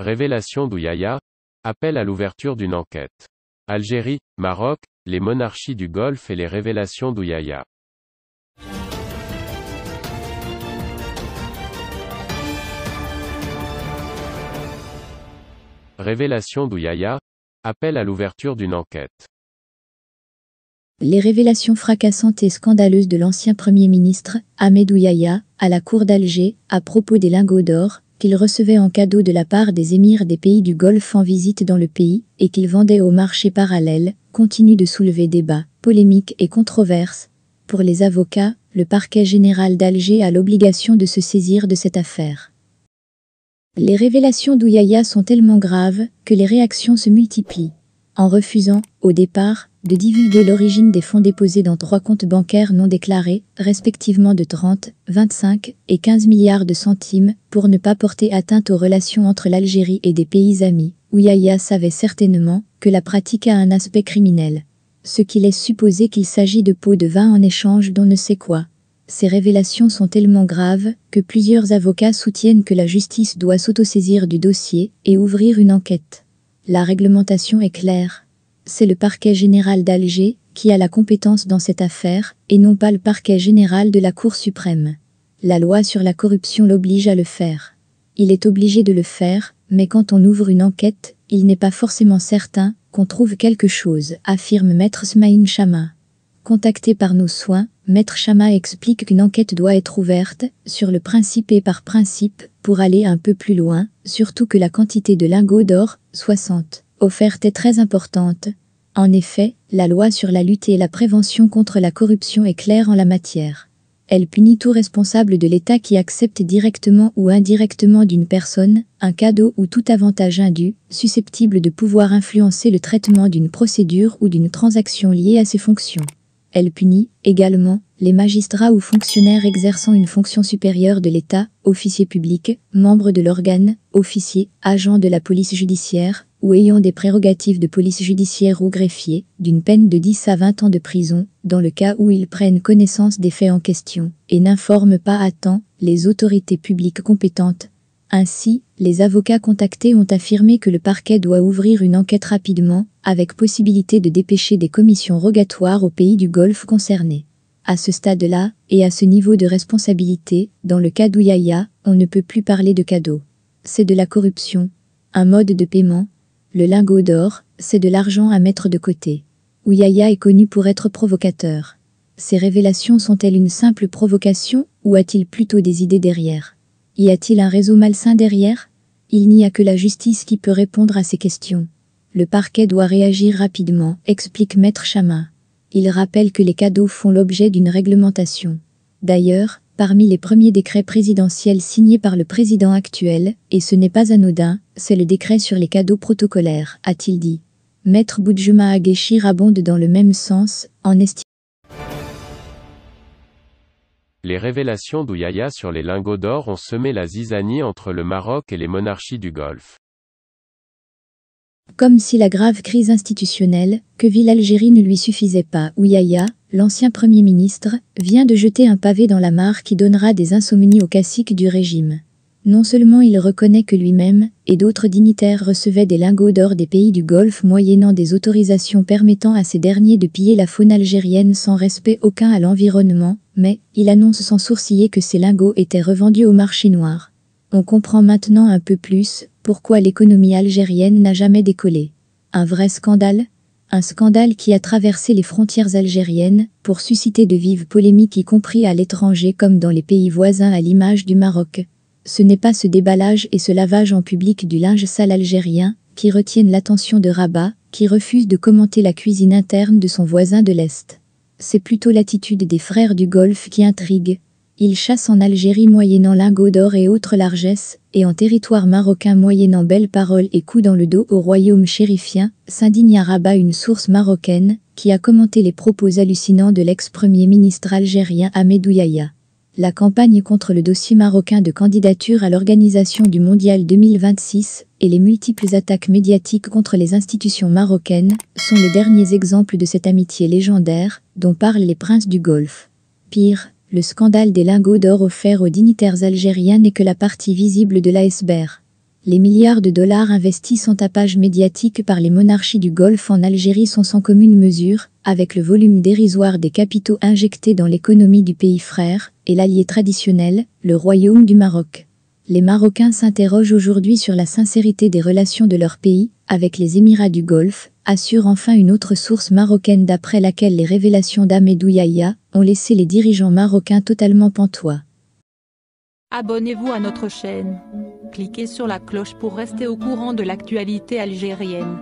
Révélation d'Ouyaya, appel à l'ouverture d'une enquête. Algérie, Maroc, les monarchies du Golfe et les révélations d'Ouyaya. Révélations d'Ouyaya, appel à l'ouverture d'une enquête. Les révélations fracassantes et scandaleuses de l'ancien Premier ministre, Ahmed Ouyaya, à la cour d'Alger, à propos des lingots d'or, qu'il recevait en cadeau de la part des émirs des pays du Golfe en visite dans le pays et qu'il vendait au marché parallèle, continue de soulever débats, polémiques et controverses. Pour les avocats, le parquet général d'Alger a l'obligation de se saisir de cette affaire. Les révélations d'Ouyaya sont tellement graves que les réactions se multiplient. En refusant, au départ, de divulguer l'origine des fonds déposés dans trois comptes bancaires non déclarés, respectivement de 30, 25 et 15 milliards de centimes, pour ne pas porter atteinte aux relations entre l'Algérie et des pays amis, où savait certainement que la pratique a un aspect criminel. Ce qui laisse supposer qu'il s'agit de pots de vin en échange d'on ne sait quoi. Ces révélations sont tellement graves que plusieurs avocats soutiennent que la justice doit s'autosaisir du dossier et ouvrir une enquête. La réglementation est claire c'est le parquet général d'Alger qui a la compétence dans cette affaire, et non pas le parquet général de la Cour suprême. La loi sur la corruption l'oblige à le faire. Il est obligé de le faire, mais quand on ouvre une enquête, il n'est pas forcément certain qu'on trouve quelque chose, affirme Maître Smaïn Chama. Contacté par nos soins, Maître Chama explique qu'une enquête doit être ouverte, sur le principe et par principe, pour aller un peu plus loin, surtout que la quantité de lingots d'or, 60 offerte est très importante. En effet, la loi sur la lutte et la prévention contre la corruption est claire en la matière. Elle punit tout responsable de l'État qui accepte directement ou indirectement d'une personne un cadeau ou tout avantage indu, susceptible de pouvoir influencer le traitement d'une procédure ou d'une transaction liée à ses fonctions. Elle punit également les magistrats ou fonctionnaires exerçant une fonction supérieure de l'État, officiers publics, membres de l'organe, officiers, agents de la police judiciaire ou ayant des prérogatives de police judiciaire ou greffiers, d'une peine de 10 à 20 ans de prison, dans le cas où ils prennent connaissance des faits en question et n'informent pas à temps les autorités publiques compétentes ainsi, les avocats contactés ont affirmé que le parquet doit ouvrir une enquête rapidement, avec possibilité de dépêcher des commissions rogatoires aux pays du Golfe concernés. À ce stade-là, et à ce niveau de responsabilité, dans le cas d'Ouyaya, on ne peut plus parler de cadeau. C'est de la corruption, un mode de paiement, le lingot d'or, c'est de l'argent à mettre de côté. Ouyaya est connu pour être provocateur. Ces révélations sont-elles une simple provocation ou a-t-il plutôt des idées derrière y a-t-il un réseau malsain derrière Il n'y a que la justice qui peut répondre à ces questions. Le parquet doit réagir rapidement, explique Maître Chamin. Il rappelle que les cadeaux font l'objet d'une réglementation. D'ailleurs, parmi les premiers décrets présidentiels signés par le président actuel, et ce n'est pas anodin, c'est le décret sur les cadeaux protocolaires, a-t-il dit. Maître Boudjuma Agéchir abonde dans le même sens, en estimant les révélations d'Ouyaya sur les lingots d'or ont semé la zizanie entre le Maroc et les monarchies du Golfe. Comme si la grave crise institutionnelle que vit l'Algérie ne lui suffisait pas, Ouyaya, l'ancien Premier ministre, vient de jeter un pavé dans la mare qui donnera des insomnies aux caciques du régime. Non seulement il reconnaît que lui-même et d'autres dignitaires recevaient des lingots d'or des pays du Golfe moyennant des autorisations permettant à ces derniers de piller la faune algérienne sans respect aucun à l'environnement, mais il annonce sans sourciller que ces lingots étaient revendus au marché noir. On comprend maintenant un peu plus pourquoi l'économie algérienne n'a jamais décollé. Un vrai scandale Un scandale qui a traversé les frontières algériennes pour susciter de vives polémiques y compris à l'étranger comme dans les pays voisins à l'image du Maroc. Ce n'est pas ce déballage et ce lavage en public du linge sale algérien qui retiennent l'attention de Rabat, qui refuse de commenter la cuisine interne de son voisin de l'Est c'est plutôt l'attitude des frères du Golfe qui intrigue. Ils chassent en Algérie moyennant lingots d'or et autres largesses, et en territoire marocain moyennant belles paroles et coups dans le dos au royaume chérifien, s'indigne à Rabat une source marocaine, qui a commenté les propos hallucinants de l'ex-premier ministre algérien Ahmed la campagne contre le dossier marocain de candidature à l'organisation du Mondial 2026 et les multiples attaques médiatiques contre les institutions marocaines sont les derniers exemples de cette amitié légendaire dont parlent les princes du Golfe. Pire, le scandale des lingots d'or offerts aux dignitaires algériens n'est que la partie visible de l'iceberg. Les milliards de dollars investis sans tapage médiatique par les monarchies du Golfe en Algérie sont sans commune mesure avec le volume dérisoire des capitaux injectés dans l'économie du pays frère et l'allié traditionnel, le royaume du Maroc. Les Marocains s'interrogent aujourd'hui sur la sincérité des relations de leur pays avec les Émirats du Golfe, assure enfin une autre source marocaine d'après laquelle les révélations d'Amédou Yahya ont laissé les dirigeants marocains totalement pantois. Abonnez-vous à notre chaîne. Cliquez sur la cloche pour rester au courant de l'actualité algérienne.